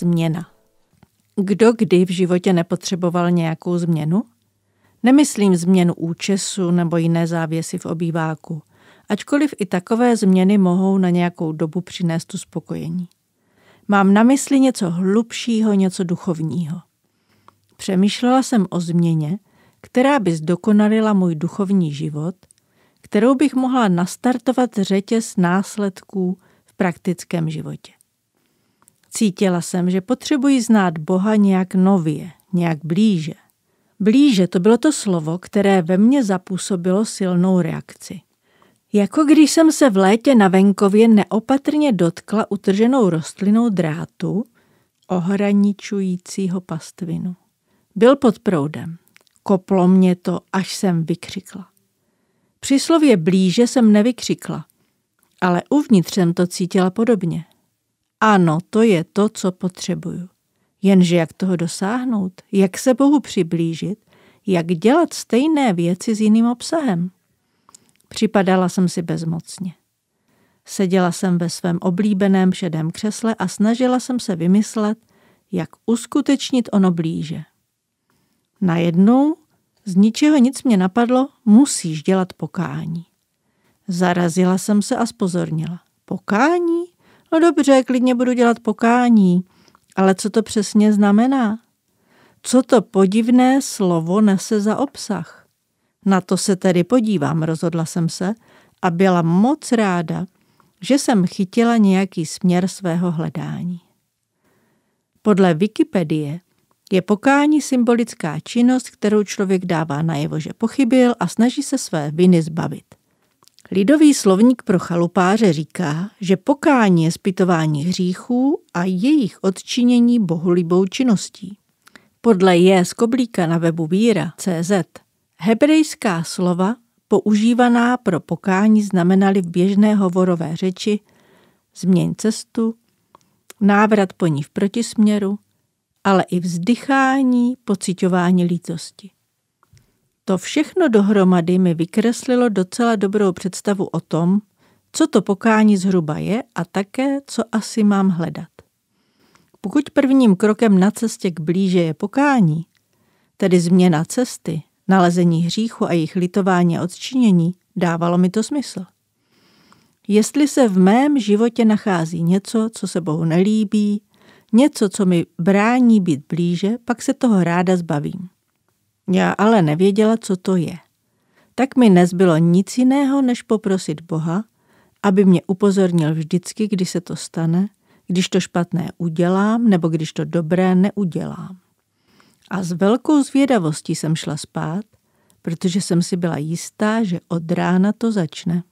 změna. Kdo kdy v životě nepotřeboval nějakou změnu? Nemyslím změnu účesu nebo jiné závěsy v obýváku, ačkoliv i takové změny mohou na nějakou dobu přinést uspokojení. Mám na mysli něco hlubšího, něco duchovního. Přemýšlela jsem o změně, která by zdokonalila můj duchovní život, kterou bych mohla nastartovat řetěz následků v praktickém životě. Cítila jsem, že potřebuji znát Boha nějak nově, nějak blíže. Blíže to bylo to slovo, které ve mně zapůsobilo silnou reakci. Jako když jsem se v létě na venkově neopatrně dotkla utrženou rostlinou drátu, ohraničujícího pastvinu. Byl pod proudem. Koplo mě to, až jsem vykřikla. Při slově blíže jsem nevykřikla, ale uvnitř jsem to cítila podobně. Ano, to je to, co potřebuju. Jenže jak toho dosáhnout, jak se Bohu přiblížit, jak dělat stejné věci s jiným obsahem. Připadala jsem si bezmocně. Seděla jsem ve svém oblíbeném šedém křesle a snažila jsem se vymyslet, jak uskutečnit ono blíže. Najednou z ničeho nic mě napadlo, musíš dělat pokání. Zarazila jsem se a spozornila. Pokání? No dobře, klidně budu dělat pokání, ale co to přesně znamená? Co to podivné slovo nese za obsah? Na to se tedy podívám, rozhodla jsem se a byla moc ráda, že jsem chytila nějaký směr svého hledání. Podle Wikipedie je pokání symbolická činnost, kterou člověk dává najevo, že pochybil a snaží se své viny zbavit. Lidový slovník pro chalupáře říká, že pokání je zpytování hříchů a jejich odčinění bohulibou činností. Podle J. Skoblíka na webu víra.cz hebrejská slova používaná pro pokání znamenaly v běžné hovorové řeči změň cestu, návrat po ní v protisměru, ale i vzdychání, pocitování lítosti. To všechno dohromady mi vykreslilo docela dobrou představu o tom, co to pokání zhruba je a také, co asi mám hledat. Pokud prvním krokem na cestě k blíže je pokání, tedy změna cesty, nalezení hříchu a jejich litování a odčinění, dávalo mi to smysl. Jestli se v mém životě nachází něco, co se Bohu nelíbí, něco, co mi brání být blíže, pak se toho ráda zbavím. Já ale nevěděla, co to je. Tak mi nezbylo nic jiného, než poprosit Boha, aby mě upozornil vždycky, když se to stane, když to špatné udělám nebo když to dobré neudělám. A s velkou zvědavostí jsem šla spát, protože jsem si byla jistá, že od rána to začne.